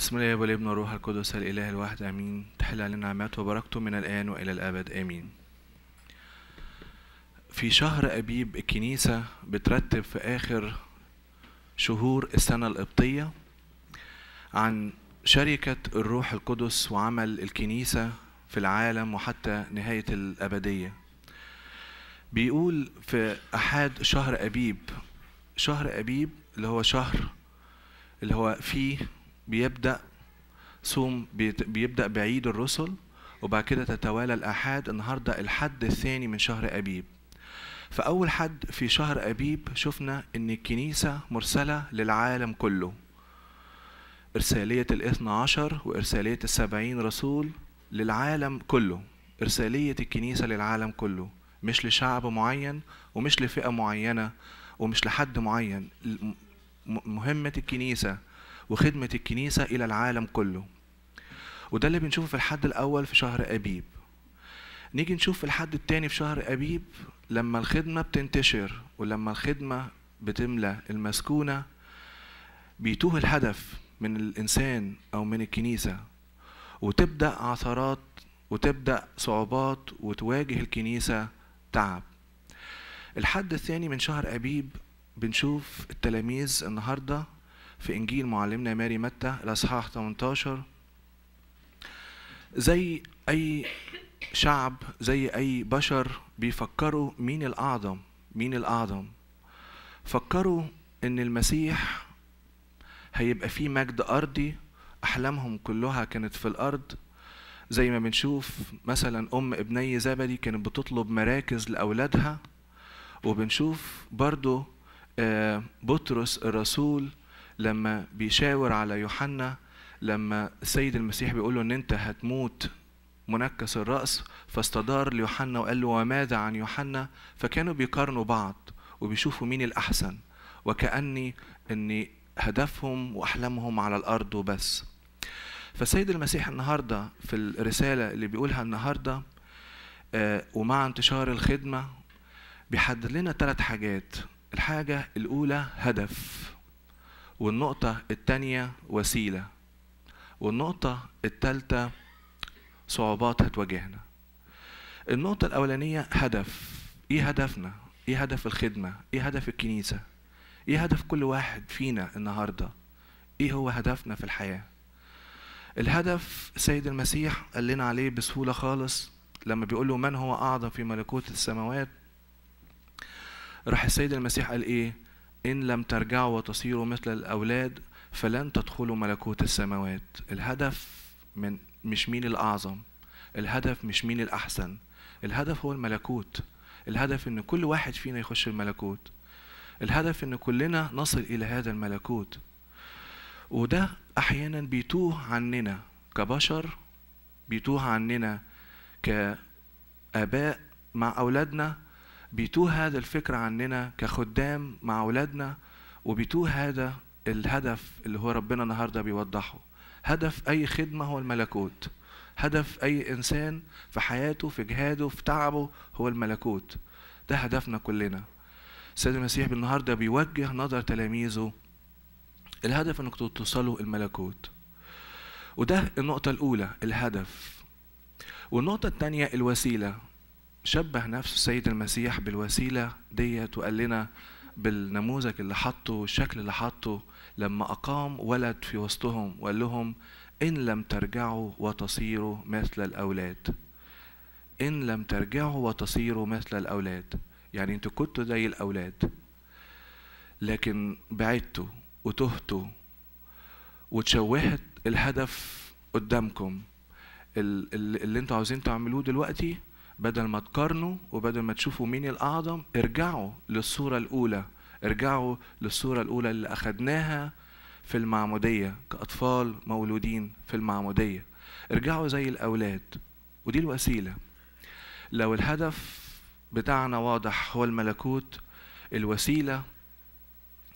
بسم الله والابن والروح القدس الاله الواحد امين تحل علينا نعمات وبركته من الان والى الابد امين في شهر ابيب الكنيسه بترتب في اخر شهور السنه القبطيه عن شركه الروح القدس وعمل الكنيسه في العالم وحتى نهايه الابديه بيقول في احد شهر ابيب شهر ابيب اللي هو شهر اللي هو فيه بيبدأ صوم بيبدأ بعيد الرسل وبعد كده تتوالى الآحاد النهاردة الحد الثاني من شهر أبيب فأول حد في شهر أبيب شفنا إن الكنيسة مرسلة للعالم كله إرسالية الاثنى عشر وإرسالية السبعين رسول للعالم كله إرسالية الكنيسة للعالم كله مش لشعب معين ومش لفئة معينة ومش لحد معين مهمة الكنيسة وخدمة الكنيسة إلى العالم كله وده اللي بنشوفه في الحد الأول في شهر أبيب نيجي نشوف في الحد التاني في شهر أبيب لما الخدمة بتنتشر ولما الخدمة بتملى المسكونة بيتوه الهدف من الإنسان أو من الكنيسة وتبدأ عثرات وتبدأ صعوبات وتواجه الكنيسة تعب الحد الثاني من شهر أبيب بنشوف التلاميذ النهاردة في إنجيل معلمنا ماري متى الأصحاح 18 زي أي شعب زي أي بشر بيفكروا مين الأعظم مين الأعظم فكروا إن المسيح هيبقى فيه مجد أرضي أحلامهم كلها كانت في الأرض زي ما بنشوف مثلا أم ابني زبدي كانت بتطلب مراكز لأولادها وبنشوف برضو آه، بطرس الرسول لما بيشاور على يوحنا لما السيد المسيح بيقول له ان انت هتموت منكس الراس فاستدار ليوحنا وقال له وماذا عن يوحنا فكانوا بيقارنوا بعض وبيشوفوا مين الاحسن وكاني ان هدفهم واحلامهم على الارض وبس فالسيد المسيح النهارده في الرساله اللي بيقولها النهارده آه، ومع انتشار الخدمه بيحدد لنا ثلاث حاجات الحاجه الاولى هدف والنقطة التانية وسيلة والنقطة التالتة صعوبات هتواجهنا النقطة الأولانية هدف إيه هدفنا؟ إيه هدف الخدمة؟ إيه هدف الكنيسة؟ إيه هدف كل واحد فينا النهاردة؟ إيه هو هدفنا في الحياة؟ الهدف السيد المسيح قال لنا عليه بسهولة خالص لما بيقول له من هو أعظم في ملكوت السماوات راح السيد المسيح قال إيه؟ إن لم ترجعوا وتصيروا مثل الأولاد فلن تدخلوا ملكوت السماوات الهدف من مش مين الأعظم الهدف مش مين الأحسن الهدف هو الملكوت الهدف إن كل واحد فينا يخش الملكوت الهدف إن كلنا نصل إلى هذا الملكوت وده أحيانا بيتوه عننا كبشر بيتوه عننا كآباء مع أولادنا بيتوه هذا الفكر عننا كخدام مع أولادنا وبيتوه هذا الهدف اللي هو ربنا النهاردة بيوضحه هدف أي خدمة هو الملكوت هدف أي إنسان في حياته في جهاده في تعبه هو الملكوت ده هدفنا كلنا السيد المسيح بالنهاردة بيوجه نظر تلاميذه الهدف انك توصلوا الملكوت وده النقطة الأولى الهدف والنقطة الثانية الوسيلة شبه نفسه السيد المسيح بالوسيلة ديت وقال لنا بالنموذج اللي حطه والشكل اللي حطه لما أقام ولد في وسطهم وقال لهم إن لم ترجعوا وتصيروا مثل الأولاد إن لم ترجعوا وتصيروا مثل الأولاد يعني أنتوا كنتوا زي الأولاد لكن بعدتوا وتهتوا وتشوهت الهدف قدامكم اللي انتوا عاوزين تعملوه دلوقتي بدل ما تقارنوا وبدل ما تشوفوا مين الأعظم ارجعوا للصورة الأولى ارجعوا للصورة الأولى اللي أخدناها في المعمودية كأطفال مولودين في المعمودية ارجعوا زي الأولاد ودي الوسيلة لو الهدف بتاعنا واضح هو الملكوت الوسيلة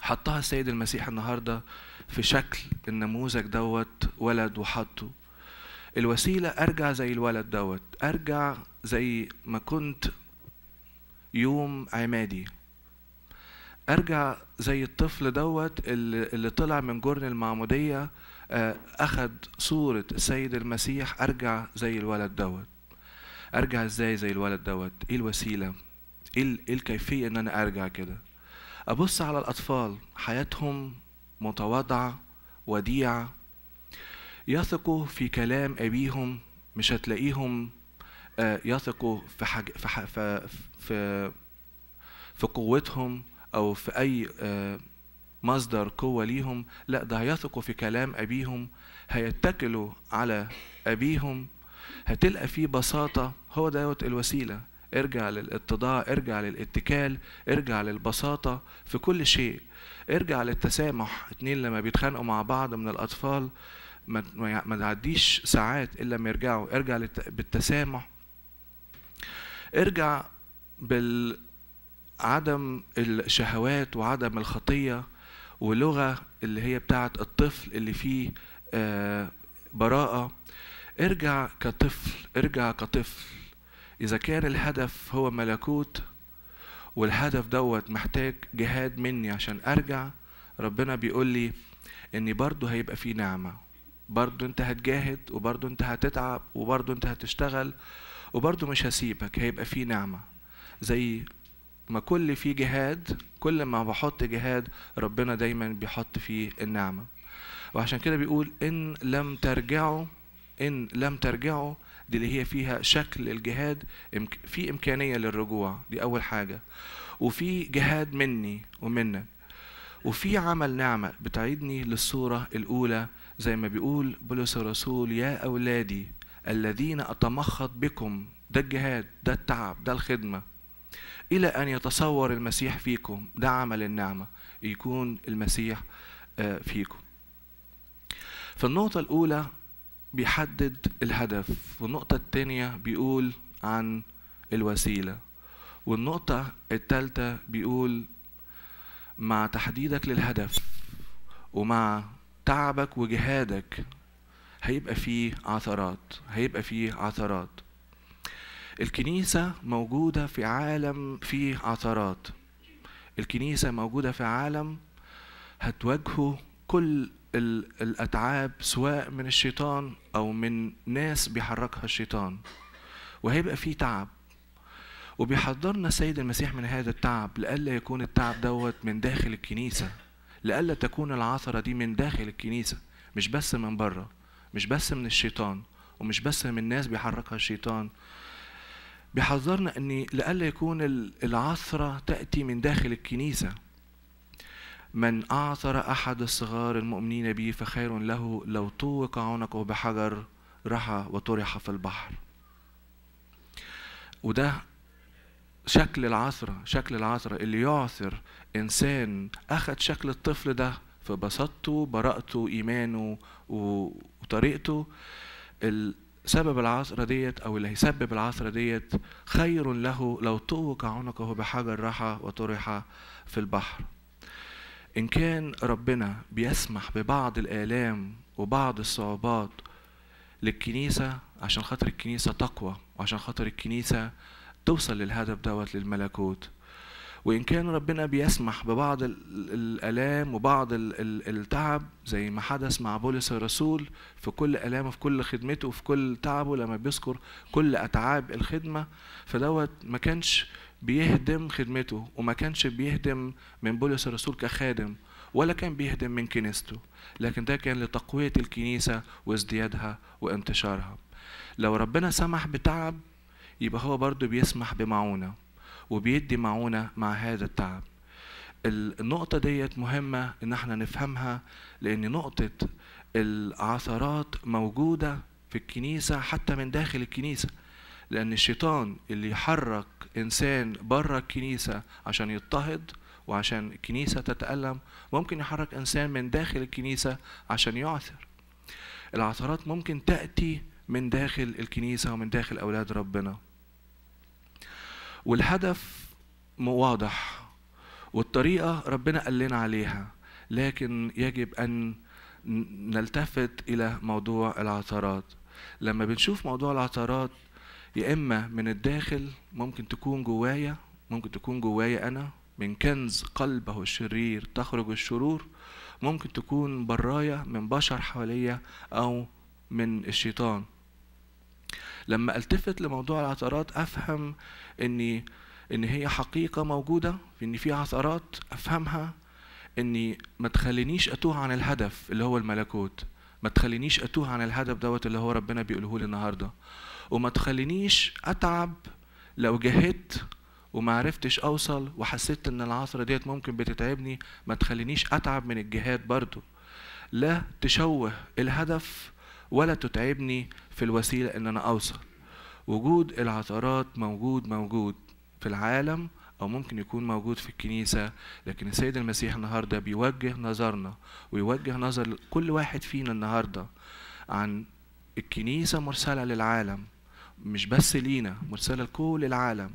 حطها السيد المسيح النهاردة في شكل النموذج دوت ولد وحطه الوسيلة أرجع زي الولد دوت أرجع زي ما كنت يوم عمادي أرجع زي الطفل دوت اللي, طلع من جرن المعمودية آه، أخد صورة السيد المسيح أرجع زي الولد دوت أرجع إزاي زي الولد دوت إيه الوسيلة إيه, إيه الكيفية إن أنا أرجع كده أبص على الأطفال حياتهم متواضعة وديعة يثقوا في كلام أبيهم مش هتلاقيهم آه، يثقوا في حاج في, في, في في قوتهم أو في أي آه، مصدر قوة ليهم لا ده هيثقوا في كلام أبيهم هيتكلوا على أبيهم هتلقى فيه بساطة هو دوت الوسيلة ارجع للاتضاع ارجع للاتكال ارجع للبساطة في كل شيء ارجع للتسامح اتنين لما بيتخانقوا مع بعض من الأطفال ما تعديش ساعات الا ما يرجعوا ارجع بالتسامح ارجع بالعدم الشهوات وعدم الخطيه ولغه اللي هي بتاعه الطفل اللي فيه آه، براءه ارجع كطفل ارجع كطفل اذا كان الهدف هو ملكوت والهدف دوت محتاج جهاد مني عشان ارجع ربنا بيقول لي اني برضه هيبقى فيه نعمه برضه انت هتجاهد وبرضه انت هتتعب وبرضه انت هتشتغل وبرضه مش هسيبك هيبقى في نعمة زي ما كل في جهاد كل ما بحط جهاد ربنا دايما بيحط فيه النعمة وعشان كده بيقول إن لم ترجعوا إن لم ترجعوا دي اللي هي فيها شكل الجهاد في إمكانية للرجوع دي أول حاجة وفي جهاد مني ومنك وفي عمل نعمة بتعيدني للصورة الأولى زي ما بيقول بولس الرسول يا أولادي الذين أتمخض بكم ده الجهاد ده التعب ده الخدمة إلى أن يتصور المسيح فيكم ده عمل النعمة يكون المسيح آه، فيكم في النقطة الأولى بيحدد الهدف والنقطة الثانية بيقول عن الوسيلة والنقطة الثالثة بيقول مع تحديدك للهدف ومع تعبك وجهادك هيبقى فيه عثرات هيبقى فيه عثرات الكنيسة موجودة في عالم فيه عثرات الكنيسة موجودة في عالم هتواجهه كل الأتعاب سواء من الشيطان أو من ناس بيحركها الشيطان وهيبقى فيه تعب وبيحضرنا السيد المسيح من هذا التعب لئلا يكون التعب دوت من داخل الكنيسة لئلا تكون العثرة دي من داخل الكنيسة مش بس من بره مش بس من الشيطان ومش بس من الناس بيحركها الشيطان بيحذرنا ان لئلا يكون العثرة تأتي من داخل الكنيسة من أعثر أحد الصغار المؤمنين به فخير له لو طوق عنقه بحجر رحى وطرح في البحر وده شكل العثرة شكل العثرة اللي يعثر انسان اخذ شكل الطفل ده في بساطته براءته ايمانه وطريقته سبب العثرة ديت أو اللي هيسبب العثرة ديت خير له لو طوق عنقه بحجر راحة وطرح في البحر إن كان ربنا بيسمح ببعض الآلام وبعض الصعوبات للكنيسة عشان خاطر الكنيسة تقوى وعشان خاطر الكنيسة توصل للهدف دوت للملكوت وإن كان ربنا بيسمح ببعض الآلام وبعض التعب زي ما حدث مع بولس الرسول في كل آلامه في كل خدمته في كل تعبه لما بيذكر كل أتعاب الخدمة فدوت ما كانش بيهدم خدمته وما كانش بيهدم من بولس الرسول كخادم ولا كان بيهدم من كنيسته لكن ده كان لتقوية الكنيسة وازديادها وانتشارها لو ربنا سمح بتعب يبقى هو برضو بيسمح بمعونة وبيدي معونة مع هذا التعب النقطة ديت مهمة إن احنا نفهمها لأن نقطة العثرات موجودة في الكنيسة حتى من داخل الكنيسة لأن الشيطان اللي يحرك إنسان بره الكنيسة عشان يضطهد وعشان الكنيسة تتألم ممكن يحرك إنسان من داخل الكنيسة عشان يعثر العثرات ممكن تأتي من داخل الكنيسة ومن داخل أولاد ربنا والهدف واضح والطريقة ربنا قال لنا عليها لكن يجب أن نلتفت إلى موضوع العثرات لما بنشوف موضوع العثرات يا إما من الداخل ممكن تكون جوايا ممكن تكون جوايا أنا من كنز قلبه الشرير تخرج الشرور ممكن تكون برايا من بشر حواليا أو من الشيطان لما التفت لموضوع العثرات افهم اني ان هي حقيقه موجوده ان في عثرات افهمها اني ما تخلينيش اتوه عن الهدف اللي هو الملكوت ما تخلينيش اتوه عن الهدف دوت اللي هو ربنا بيقوله لي النهارده وما تخلينيش اتعب لو جهدت وما عرفتش اوصل وحسيت ان العثره ديت ممكن بتتعبني ما تخلينيش اتعب من الجهاد برضو لا تشوه الهدف ولا تتعبني في الوسيلة إن أنا أوصل وجود العثرات موجود موجود في العالم أو ممكن يكون موجود في الكنيسة لكن السيد المسيح النهاردة بيوجه نظرنا ويوجه نظر كل واحد فينا النهاردة عن الكنيسة مرسلة للعالم مش بس لينا مرسلة لكل العالم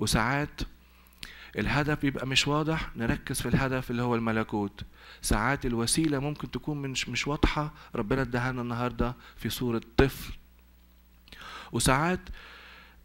وساعات الهدف بيبقى مش واضح نركز في الهدف اللي هو الملكوت ساعات الوسيله ممكن تكون مش مش واضحه ربنا اداها لنا النهارده في صوره طفل وساعات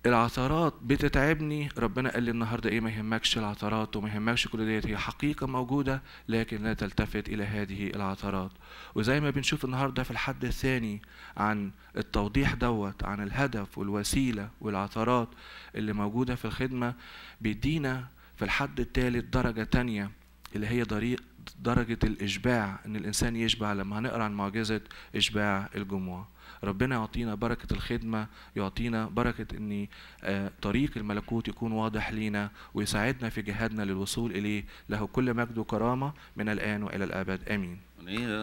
العثرات بتتعبني ربنا قال لي النهارده ايه ما يهمكش العثرات وما يهمكش كل ديت هي حقيقه موجوده لكن لا تلتفت الى هذه العثرات وزي ما بنشوف النهارده في الحد الثاني عن التوضيح دوت عن الهدف والوسيله والعثرات اللي موجوده في الخدمه بيدينا في الحد الثالث درجه تانية اللي هي طريق درجة الإشباع إن الإنسان يشبع لما هنقرأ عن معجزة إشباع الجموع ربنا يعطينا بركة الخدمة يعطينا بركة أن آه، طريق الملكوت يكون واضح لينا ويساعدنا في جهادنا للوصول إليه له كل مجد وكرامة من الآن وإلى الأبد آمين